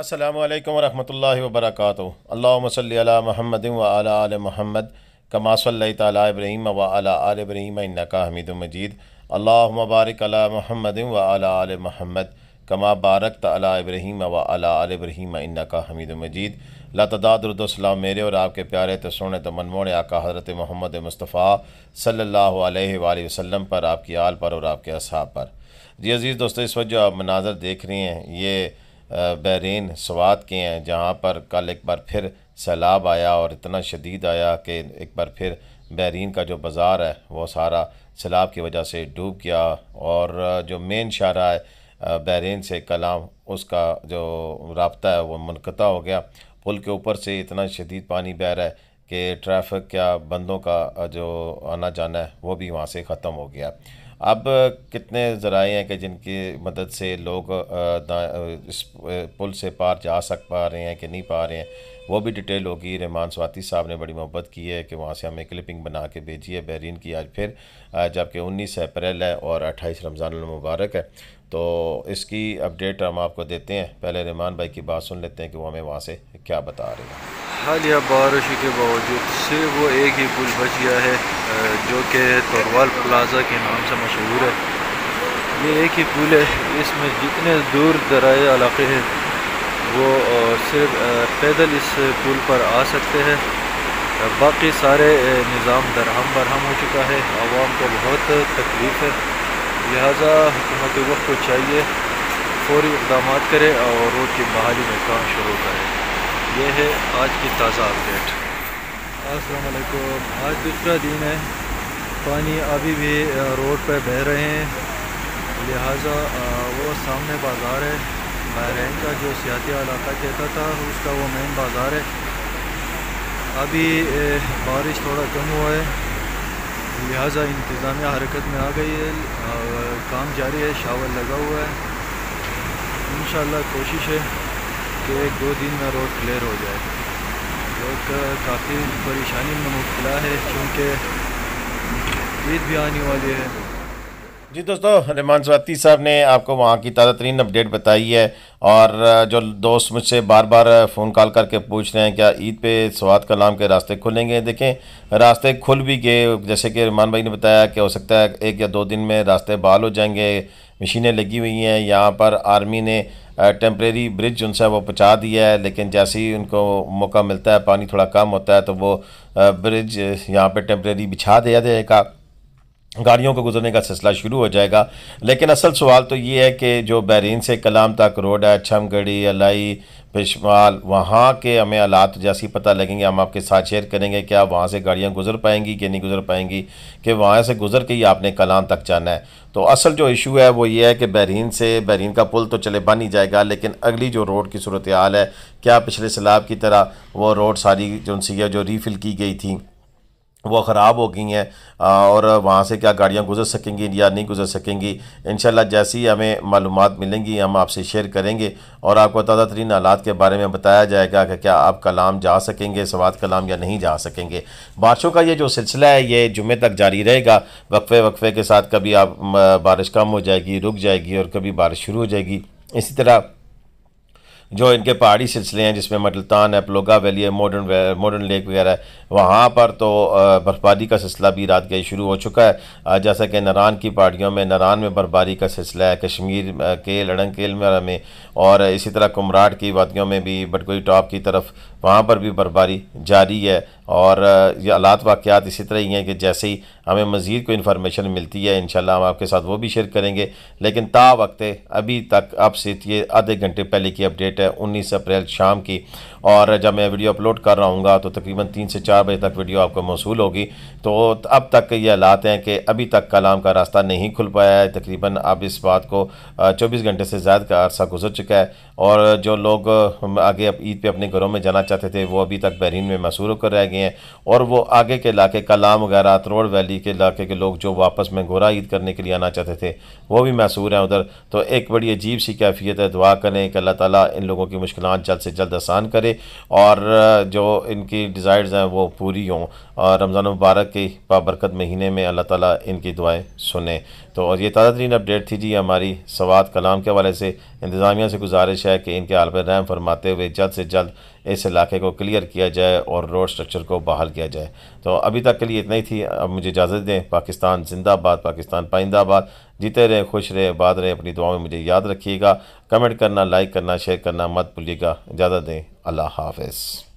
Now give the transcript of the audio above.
अल्लाम वरहमल वबरक अल्लाम महमद वाल महमद कमासल तब्रीम वाल इब्रीम इनका हमीद मजीद अल्लाह मबारक अला महमद वाल महमद कमा बारक तला इब्राहिम वाल इब्राहिम इनका हमीद मजीद ला लतदादरदोसलाम मेरे और आपके प्यारे तो सोने तो मनमोने आका हज़रत मोहम्मद मुस्तफ़ा सल्ला वसम पर आपकी आल पर और आपके असाब पर जी अज़ीज़ दोस्तों इस वक्त जो आप मनाजर देख रही हैं ये बहरीन स्वाद के हैं जहाँ पर कल एक बार फिर सैलाब आया और इतना शदीद आया कि एक बार फिर बहरीन का जो बाज़ार है वो सारा सैलाब की वजह से डूब गया और जो मेन शारा है बहरीन से कलाम उसका जो रबता है वो मनकता हो गया पुल के ऊपर से इतना शदीद पानी बह रहा है कि ट्रैफिक या बंदों का जो आना जाना है वो भी वहाँ से ख़त्म हो गया अब कितने ज़राए हैं कि जिनकी मदद से लोग इस पुल से पार जा सक पा रहे हैं कि नहीं पा रहे हैं वो भी डिटेल होगी रहमान स्वाति साहब ने बड़ी मोहब्बत की है कि वहाँ से हमें क्लिपिंग बना के भेजी है बहरीन की आज फिर जबकि उन्नीस अप्रैल है और अट्ठाईस रमज़ान मुबारक है तो इसकी अपडेट हम आपको देते हैं पहले रहमान भाई की बात सुन लेते हैं कि वो हमें वहाँ से क्या बता रहे हैं हालिया बारिश के बावजूद से वो एक ही पुल बच गया है जो कि तोरवाल प्लाजा के नाम से मशहूर है ये एक ही पुल है इसमें जितने दूर दराज इलाके हैं वो सिर्फ पैदल इस पुल पर आ सकते हैं बाकी सारे निज़ाम दरहम बरहम हो चुका है आवाम को बहुत तकलीफ़ है लिहाजा हुकूमत वक्त को चाहिए फौरी इकदाम करें और रोड की बहाली में काम शुरू करें ये है आज की ताज़ा अपडेट असलकुम आज दूसरा दिन है पानी अभी भी रोड पर बह रहे हैं लिहाजा वो सामने बाज़ार है बहरीन का जो सियाती इलाका कहता था उसका वो मेन बाज़ार है अभी बारिश थोड़ा कम हुआ है लिहाजा इंतज़ामिया हरकत में आ गई है काम जारी है शावर लगा हुआ है इन कोशिश है कि एक दो दिन में रोड क्लियर हो जाए रोड काफ़ी परेशानी में मुबला है क्योंकि ईद भी आने वाली है जी दोस्तों रहमान स्वाती साहब ने आपको वहाँ की ताज़ा तरीन अपडेट बताई है और जो दोस्त मुझसे बार बार फ़ोन कॉल करके पूछ रहे हैं क्या ईद पे स्वाद कलाम के रास्ते खुलेंगे देखें रास्ते खुल भी गए जैसे कि रहमान भाई ने बताया कि हो सकता है एक या दो दिन में रास्ते बहाल हो जाएंगे मशीनें लगी हुई हैं यहाँ पर आर्मी ने टेम्प्रेरी ब्रिज उनसे वो पहुँचा दिया है लेकिन जैसे ही उनको मौका मिलता है पानी थोड़ा कम होता है तो वो ब्रिज यहाँ पर टेम्प्रेरी बिछा दिया जाएगा गाड़ियों को गुजरने का सिलसिला शुरू हो जाएगा लेकिन असल सवाल तो ये है कि जो बहरीन से कलाम तक रोड है छमगढ़ी अलाई पिशमाल वहाँ के हमें आलात जैसे पता लगेंगे हम आपके साथ शेयर करेंगे क्या वहाँ से गाड़ियाँ गुजर पाएंगी कि नहीं गुजर पाएंगी कि वहाँ से गुजर के ही आपने कलाम तक जाना है तो असल जो इशू है वो ये है कि बहरीन से बहरीन का पुल तो चले बन ही जाएगा लेकिन अगली जो रोड की सूरत हाल है क्या पिछले सैलाब की तरह वो रोड सारी जो सी है जो रीफिल की गई थी वो ख़राब हो गई हैं और वहाँ से क्या गाड़ियाँ गुजर सकेंगी या नहीं गुजर सकेंगी इन जैसी हमें मालूम मिलेंगी हम आपसे शेयर करेंगे और आपको ताज़ा तरीन हालात के बारे में बताया जाएगा कि क्या आप कलाम जा सकेंगे सवाद कलाम या नहीं जा सकेंगे बारिशों का ये जो सिलसिला है ये जुमे तक जारी रहेगा वक्फे वक्फे के साथ कभी आप बारिश कम हो जाएगी रुक जाएगी और कभी बारिश शुरू हो जाएगी इसी तरह जो इनके पहाड़ी सिलसिले हैं जिसमें मटलतान है प्लोगा वैली है मॉडर्न मॉडर्न लेक वगैरह है वहाँ पर तो बर्फबारी का सिलसिला भी रात गई शुरू हो चुका है जैसा कि नरान की पहाड़ियों में नरान में बर्फबारी का सिलसिला है कश्मीर के लड़ंग केल में और इसी तरह कुमराट की वादियों में भी बटकोई टॉप की तरफ वहाँ पर भी बर्फबारी जारी है और ये आलात वाक़ात इसी तरह ही हैं कि जैसे ही हमें मज़ीद कोई इन्फॉर्मेशन मिलती है इन हम आपके साथ वो भी शेयर करेंगे लेकिन ता वक्त अभी तक आपसे ये आधे घंटे पहले की अपडेट डेट है 19 अप्रैल शाम की और जब मैं वीडियो अपलोड कर रहा हूँ तो तकरीबन तीन से चार बजे तक वीडियो आपको मौसू होगी तो अब तक ये हालात हैं कि अभी तक कलाम का रास्ता नहीं खुल पाया है तकरीबन अब इस बात को चौबीस घंटे से ज़्यादा का अरसा गुजर चुका है और जो लोग आगे अब ईद पे अपने घरों में जाना चाहते थे वो अभी तक बहरीन में मसूर होकर रह गए हैं और वो आगे के इलाके कलाम वगैरह अतरोड़ वैली के इलाके के लोग जो वापस में घोरा ईद करने के लिए आना चाहते थे वो भी मैसूर हैं उधर तो एक बड़ी अजीब सी कैफियत है दुआ करें कि अल्लाह ताली इन लोगों की मुश्किल जल्द से जल्द आसान करे और जो इनकी डिज़ायर्स हैं वो पूरी हों और रमज़ान मुबारक की बाबरकत महीने में अल्लाह ताला इनकी दुआएं सुने तो और ये ताज़ा तरीन अपडेट थी जी हमारी सवाद कलाम के हवाले से इंतज़ामिया से गुजारिश है कि इनके हाल पर रहम फरमाते हुए जल्द से जल्द इस इलाके को क्लियर किया जाए और रोड स्ट्रक्चर को बहाल किया जाए तो अभी तक के लिए इतना ही थी अब मुझे इजाज़त दें पाकिस्तान जिंदाबाद पाकिस्तान पाइंदाबाद जीते रहें खुश रहें बाद रहें अपनी दुआ में मुझे याद रखिएगा कमेंट करना लाइक करना शेयर करना मत भूलिएगा इजाज़त दें अल्लाह हाफिज़